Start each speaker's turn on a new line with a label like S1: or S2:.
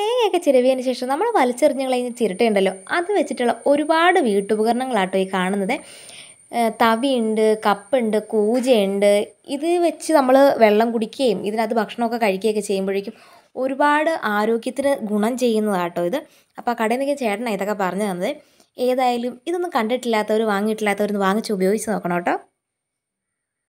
S1: തേങ്ങയൊക്കെ ചിരവിയതിന് ശേഷം നമ്മൾ വലിച്ചെറിഞ്ഞ് കളയുന്ന ചിരട്ടയുണ്ടല്ലോ അത് വെച്ചിട്ടുള്ള ഒരുപാട് വീട്ടുപകരണങ്ങളാട്ടോ ഈ കാണുന്നത് തവിയുണ്ട് കപ്പുണ്ട് കൂജയുണ്ട് ഇത് വെച്ച് നമ്മൾ വെള്ളം കുടിക്കുകയും ഇതിനകത്ത് ഭക്ഷണമൊക്കെ കഴിക്കുകയൊക്കെ ചെയ്യുമ്പോഴേക്കും ഒരുപാട് ആരോഗ്യത്തിന് ഗുണം ചെയ്യുന്നതാട്ടോ ഇത് അപ്പോൾ ആ കടയിൽ നിന്ന് ചേട്ടനാണ് ഇതൊക്കെ പറഞ്ഞു തന്നത് ഏതായാലും ഇതൊന്നും കണ്ടിട്ടില്ലാത്തവർ വാങ്ങിയിട്ടില്ലാത്തവർ വാങ്ങിച്ച് ഉപയോഗിച്ച് നോക്കണം കേട്ടോ